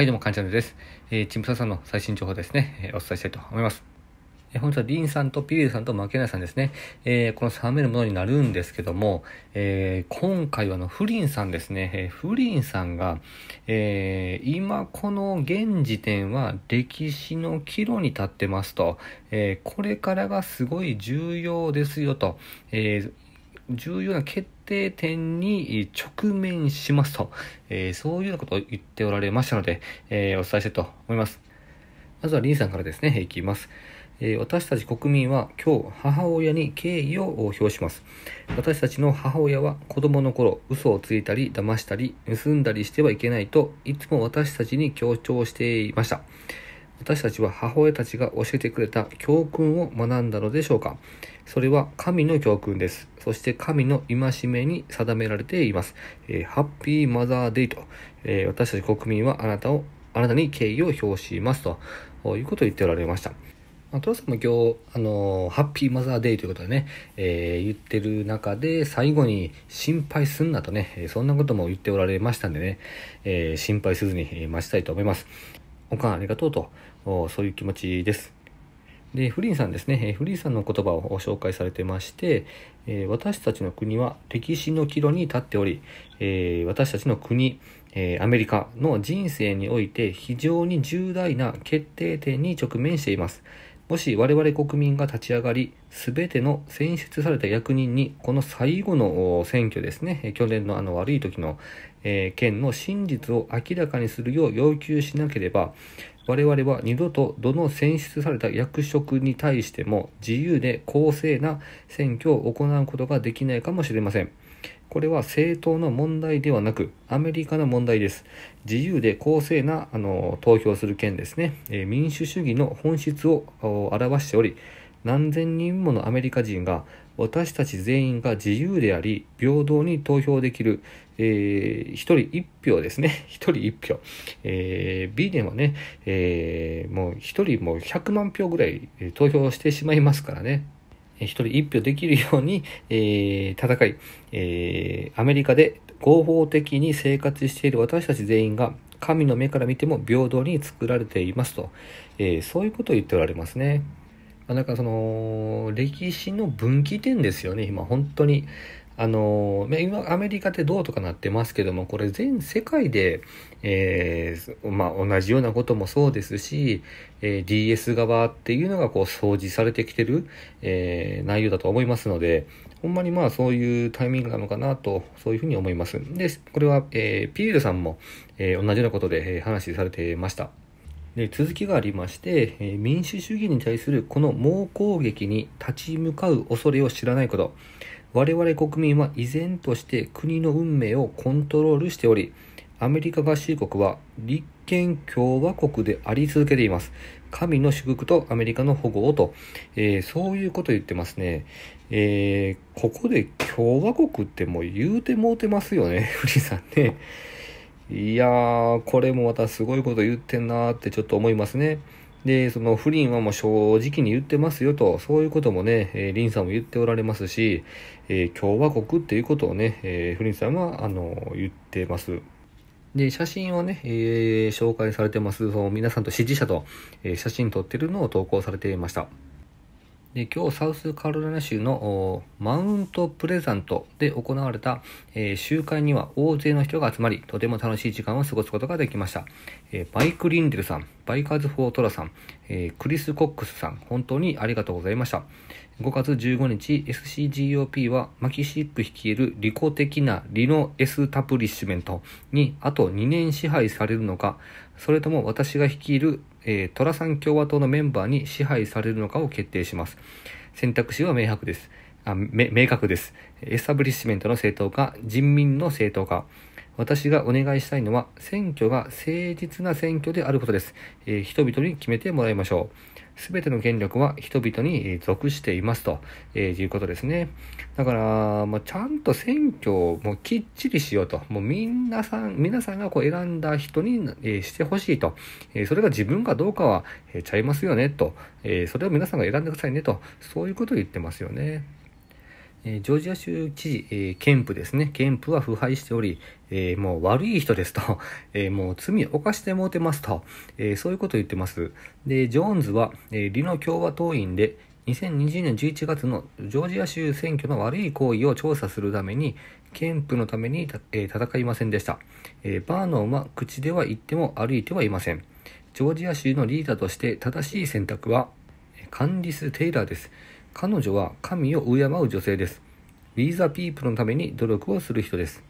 はい、どうも、かんちゃんです。えー、チンプサさんの最新情報ですね、えー、お伝えしたいと思います。えー、本日はリンさんとピビルさんとマケナさんですね、えー、この3めるものになるんですけども、えー、今回はあのフリンさんですね、えー、フリンさんが、えー、今この現時点は歴史の岐路に立ってますと、えー、これからがすごい重要ですよと、えー、重要な決定点に直面しますと、えー、そういうようなことを言っておられましたので、えー、お伝えしたいと思います。まずは林さんからですね、いきます。え私たち国民は今日母親に敬意を表します。私たちの母親は子供の頃嘘をついたり騙したり盗んだりしてはいけないといつも私たちに強調していました。私たちは母親たちが教えてくれた教訓を学んだのでしょうかそれは神の教訓です。そして神の戒めに定められています。えー、ハッピーマザーデイと、えー、私たち国民はあなたを、あなたに敬意を表しますということを言っておられました。まあ、トラさんも今日、あのー、ハッピーマザーデイということでね、えー、言ってる中で、最後に心配すんなとね、そんなことも言っておられましたんでね、えー、心配せずに待ちたいと思います。おかんありがとうと、そういう気持ちです。で、フリーさんですね、フリーさんの言葉を紹介されてまして、私たちの国は歴史の岐路に立っており、私たちの国、アメリカの人生において非常に重大な決定点に直面しています。もし我々国民が立ち上がり、すべての選出された役人に、この最後の選挙ですね、去年のあの悪い時の、えー、件の真実を明らかにするよう要求しなければ、我々は二度とどの選出された役職に対しても自由で公正な選挙を行うことができないかもしれません。これは政党の問題ではなく、アメリカの問題です。自由で公正なあの投票する件ですね、えー、民主主義の本質を表しており、何千人ものアメリカ人が私たち全員が自由であり平等に投票できる、えー、1人1票ですね1 人1票、えー、B でもはね、えー、もう1人もう100万票ぐらい投票してしまいますからね1人1票できるように、えー、戦い、えー、アメリカで合法的に生活している私たち全員が神の目から見ても平等に作られていますと、えー、そういうことを言っておられますね。なんかその歴史の分岐点ですよね今本当にあの、今、アメリカってどうとかなってますけども、これ全世界で、えー、まあ、同じようなこともそうですし、えー、DS 側っていうのがこう、掃除されてきてる、えー、内容だと思いますので、ほんまにまあ、そういうタイミングなのかなと、そういうふうに思います。で、これは、えー、ピエールさんも、えー、同じようなことで、えー、話されてました。で続きがありまして、え民主主義に対するこの猛攻撃に立ち向かう恐れを知らないこと。我々国民は依然として国の運命をコントロールしており、アメリカ合衆国は立憲共和国であり続けています。神の祝福とアメリカの保護をと、えー、そういうこと言ってますね。えー、ここで共和国ってもう言うてもうてますよね、富士山ね。いやー、これもまたすごいこと言ってんなーってちょっと思いますね。で、その不倫はもう正直に言ってますよと、そういうこともね、えー、リンさんも言っておられますし、えー、共和国っていうことをね、えー、フリンさんは、あの、言ってます。で、写真をね、えー、紹介されてます、その皆さんと支持者と、えー、写真撮ってるのを投稿されていました。で今日サウスカロライナ州のマウントプレザントで行われた、えー、集会には大勢の人が集まり、とても楽しい時間を過ごすことができました。えー、バイク・リンデルさん、バイカーズ・フォー・トラさん、えー、クリス・コックスさん、本当にありがとうございました。5月15日、SCGOP はマキシック率いる利己的なリノ・エスタプリッシュメントにあと2年支配されるのか、それとも私が率いるえー、トラさん共和党のメンバーに支配されるのかを決定します。選択肢は明白です。あ明確です。エスタブリッシュメントの政党か、人民の政党か。私がお願いしたいのは、選挙が誠実な選挙であることです。えー、人々に決めてもらいましょう。すべての権力は人々に属していますと、えー、いうことですね。だから、まあ、ちゃんと選挙をもうきっちりしようと、もう皆さん、皆さんがこう選んだ人に、えー、してほしいと、えー、それが自分かどうかは、えー、ちゃいますよねと、えー、それを皆さんが選んでくださいねと、そういうことを言ってますよね。ジョージア州知事、えー、ケンプですね。ケンプは腐敗しており、えー、もう悪い人ですと、えー、もう罪を犯してもうてますと、えー、そういうことを言ってます。で、ジョーンズは、えー、リノ共和党員で、2020年11月のジョージア州選挙の悪い行為を調査するために、ケンプのためにた、えー、戦いませんでした、えー。バーノンは口では言っても歩いてはいません。ジョージア州のリーダーとして正しい選択は、カンリス・テイラーです。彼女は神を敬う女性です。We the people のために努力をする人です。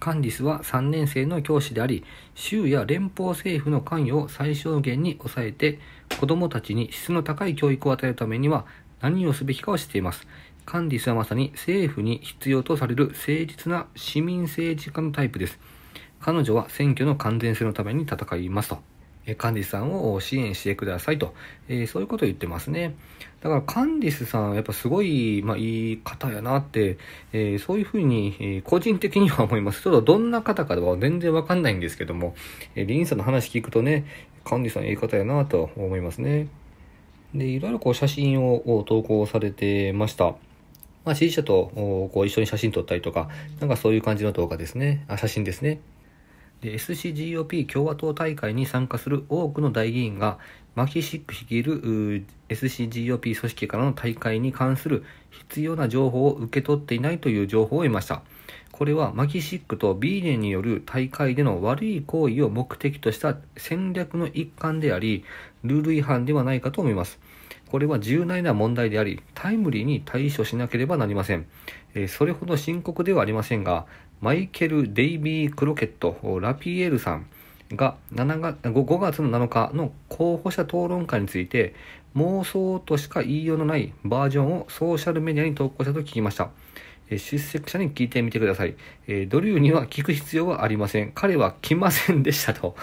カンディスは3年生の教師であり、州や連邦政府の関与を最小限に抑えて、子供たちに質の高い教育を与えるためには何をすべきかを知っています。カンディスはまさに政府に必要とされる誠実な市民政治家のタイプです。彼女は選挙の完全性のために戦いますと。カンディスさんを支援してくださいと、えー、そういうことを言ってますね。だからカンディスさんはやっぱすごい、まあ、いい方やなって、えー、そういうふうに、えー、個人的には思います。ちょっとどんな方かは全然わかんないんですけども、えー、リンさんの話聞くとね、カンディスさんいい方やなと思いますね。で、いろいろこう写真を投稿されてました。まあ、支持者とこう一緒に写真撮ったりとか、なんかそういう感じの動画ですね。あ、写真ですね。SCGOP 共和党大会に参加する多くの大議員がマキシック率いる SCGOP 組織からの大会に関する必要な情報を受け取っていないという情報を得ました。これはマキシックとビーデンによる大会での悪い行為を目的とした戦略の一環であり、ルール違反ではないかと思います。これは重大な問題であり、タイムリーに対処しなければなりません。えそれほど深刻ではありませんが、マイケル・デイビー・クロケット・ラピエールさんが7月5月の7日の候補者討論会について、妄想としか言いようのないバージョンをソーシャルメディアに投稿したと聞きました。出席者に聞いてみてください。えドリューには聞く必要はありません。彼は来ませんでしたと。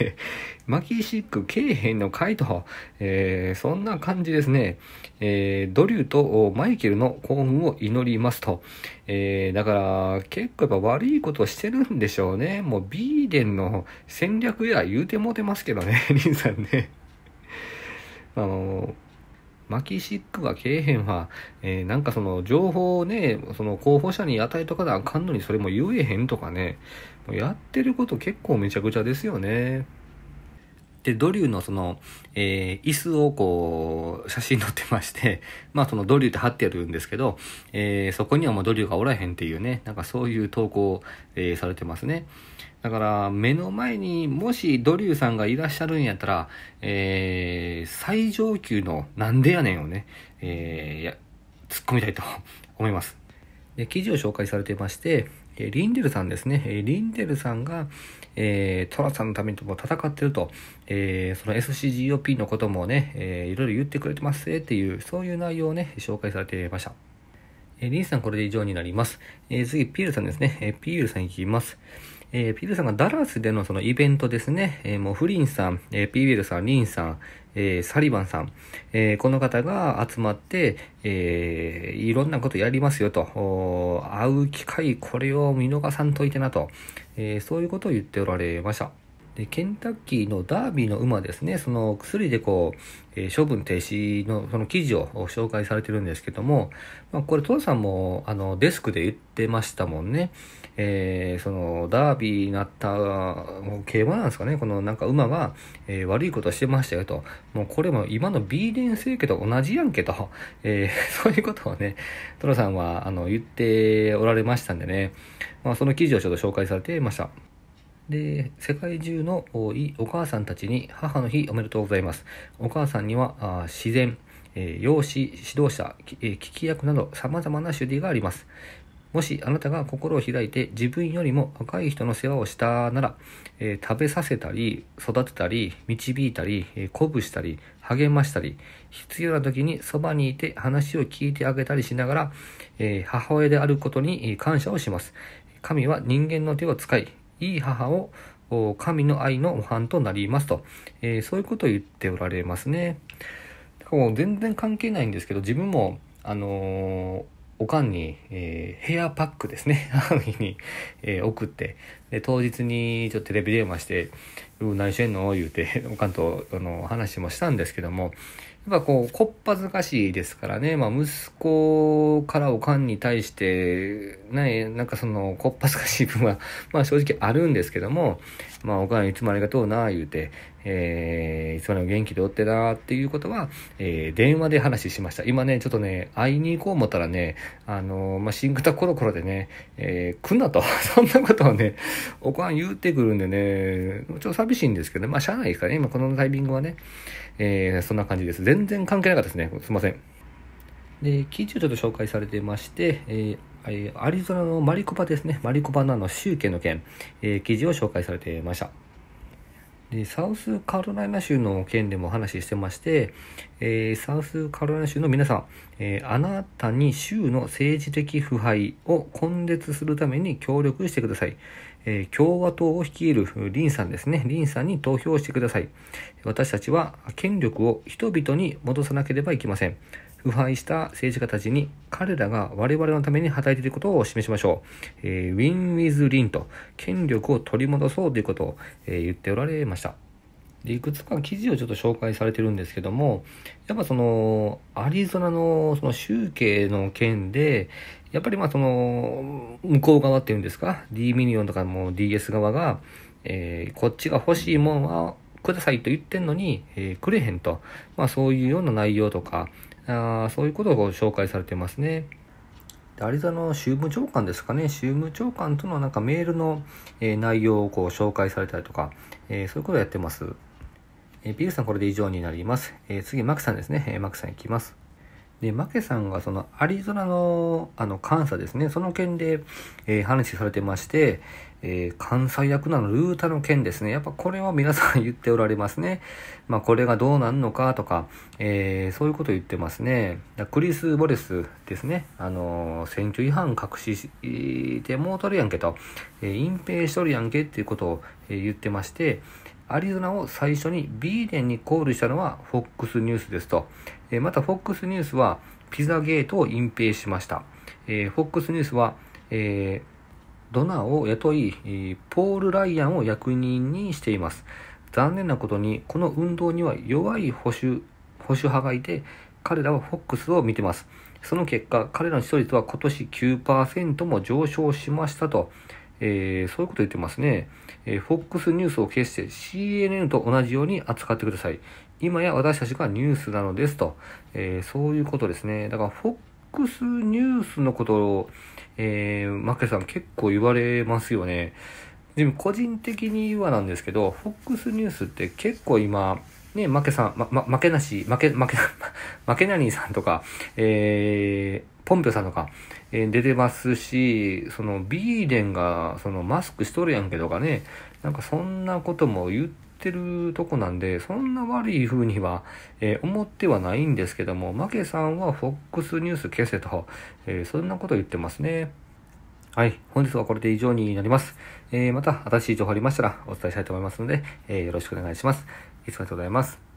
マキシック、けえへんの会と、えー、そんな感じですね。えー、ドリューとマイケルの幸運を祈りますと。えー、だから、結構やっぱ悪いことをしてるんでしょうね。もうビーデンの戦略や言うてもうてますけどね、リンさんね。あのーマキシックがけえへんわ、えー、なんかその情報をね、その候補者に与えとかなあかんのにそれも言えへんとかね、もうやってること結構めちゃくちゃですよね。で、ドリューのその、えー、椅子をこう、写真載ってまして、まあそのドリューって貼ってやるんですけど、えー、そこにはもうドリューがおらへんっていうね、なんかそういう投稿、えー、されてますね。だから目の前にもしドリューさんがいらっしゃるんやったら、えー、最上級のなんでやねんをね、えー、突っ込みたいと思います。記事を紹介されていまして、リンデルさんですね。リンデルさんが、えー、トラさんのためにも戦ってると、えー、その SCGOP のこともね、えー、いろいろ言ってくれてますねっていう、そういう内容をね、紹介されていました。えー、リンさんこれで以上になります。えー、次、ピールさんですね。えー、ピールさんいきます。えー、ピルさんがダラスでのそのイベントですね、えー、もうフリンさん、えー、ピルさん、リンさん、えー、サリバンさん、えー、この方が集まって、えー、いろんなことやりますよと、会う機会、これを見逃さんといてなと、えー、そういうことを言っておられました。でケンタッキーのダービーの馬ですね、その薬でこう、えー、処分停止のその記事を紹介されてるんですけども、まあ、これ、トさんもあのデスクで言ってましたもんね。えー、そのダービーになった競馬なんですかねこのなんか馬が、えー、悪いことしてましたよともうこれも今のビー B 連生家と同じやんけと、えー、そういうことをねトラさんはあの言っておられましたんでね、まあ、その記事をちょっと紹介されていましたで世界中のお母さんたちに母の日おめでとうございますお母さんには自然えー、養子、指導者、えー、聞き役など様々な種類があります。もしあなたが心を開いて自分よりも若い人の世話をしたなら、えー、食べさせたり、育てたり、導いたり、えー、鼓舞したり、励ましたり、必要な時にそばにいて話を聞いてあげたりしながら、えー、母親であることに感謝をします。神は人間の手を使い、いい母を神の愛の模範となりますと、えー、そういうことを言っておられますね。もう全然関係ないんですけど、自分も、あのーおかんに、えー、ヘアパックですね。あの日に、えー、送って、で、当日にちょっとテレビ電話して、うん、何してんの言うて、おかんと、あの、話もしたんですけども、っぱこう、こっぱずかしいですからね、まあ、息子からおかんに対して、ななんかその、こっぱずかしい分は まあ正直あるんですけども、まあ、おかんいつもありがとうな、言うて、えー、いつまでも元気でおってな、っていうことは、えー、電話で話しました。今ね、ちょっとね、会いに行こう思ったらね、あのー、まあ、新型コロコロでね、えー、来んなと、そんなことをね、おかん言うてくるんでね、ちょっと寂しいんですけど、まあ、しゃあないですからね、今このタイミングはね、えー、そんな感じです。全全然関係なかったですね。すいません。で、記事をちょっと紹介されてまして、えーアリゾナのマリコパですね。マリコパナの州刑の件、えー、記事を紹介されていました。で、サウスカロライナ州の件でもお話ししてまして、えー、サウスカロライナ州の皆さん、えー、あなたに州の政治的腐敗を根絶するために協力してください。えー、共和党を率いる林さんですね。林さんに投票してください。私たちは権力を人々に戻さなければいけません。腐敗した政治家たちに彼らが我々のために働いていることを示しましょう。えー、ウィン・ウィズ・リンと権力を取り戻そうということを、えー、言っておられました。いくつか記事をちょっと紹介されてるんですけどもやっぱそのアリゾナのその宗教の件で、やっぱりまあその、向こう側っていうんですか、D ミニオンとかも DS 側が、えー、こっちが欲しいもんはくださいと言ってんのに、えー、くれへんと。まあそういうような内容とか、あそういうことを紹介されてますね。であれの州務長官ですかね、州務長官とのなんかメールの、えー、内容をこう紹介されたりとか、えー、そういうことをやってます。えー、ビルさんこれで以上になります。え次、マクさんですね。えマクさんいきます。で、マケさんがそのアリゾナのあの監査ですね、その件で、えー、話されてまして、えー、関西役なのルータの件ですね。やっぱこれは皆さん言っておられますね。まあこれがどうなんのかとか、えー、そういうこと言ってますね。だクリス・ボレスですね。あのー、選挙違反隠してもうとるやんけと、えー、隠蔽しとるやんけっていうことを、えー、言ってまして、アリゾナを最初にビーデンにコールしたのは FOX ニュースですと。えまた FOX ニュースはピザゲートを隠蔽しました。え FOX ニュースは、えー、ドナーを雇い、ポール・ライアンを役人にしています。残念なことに、この運動には弱い保守、保守派がいて、彼らは FOX を見てます。その結果、彼らの視聴率は今年9%も上昇しましたと。えー、そういうこと言ってますね。えー、FOX ニュースを消して CNN と同じように扱ってください。今や私たちがニュースなのですと、えー、そういうことですね。だから FOX ニュースのことを、えー、マケさん結構言われますよね。でも個人的にはなんですけど、FOX ニュースって結構今、ね、負けさん、ま、ま、負けなし、負け、負け、負けなにさんとか、えー、ポンペさんとか、え出てますし、そのビーデンがそのマスクしとるやんけとかね、なんかそんなことも言ってるとこなんで、そんな悪い風には、えー、思ってはないんですけども、マケさんは FOX ニュース消せと、えー、そんなこと言ってますね。はい。本日はこれで以上になります。えー、また新しい情報ありましたらお伝えしたいと思いますので、えよろしくお願いします。いつもありがとうございます。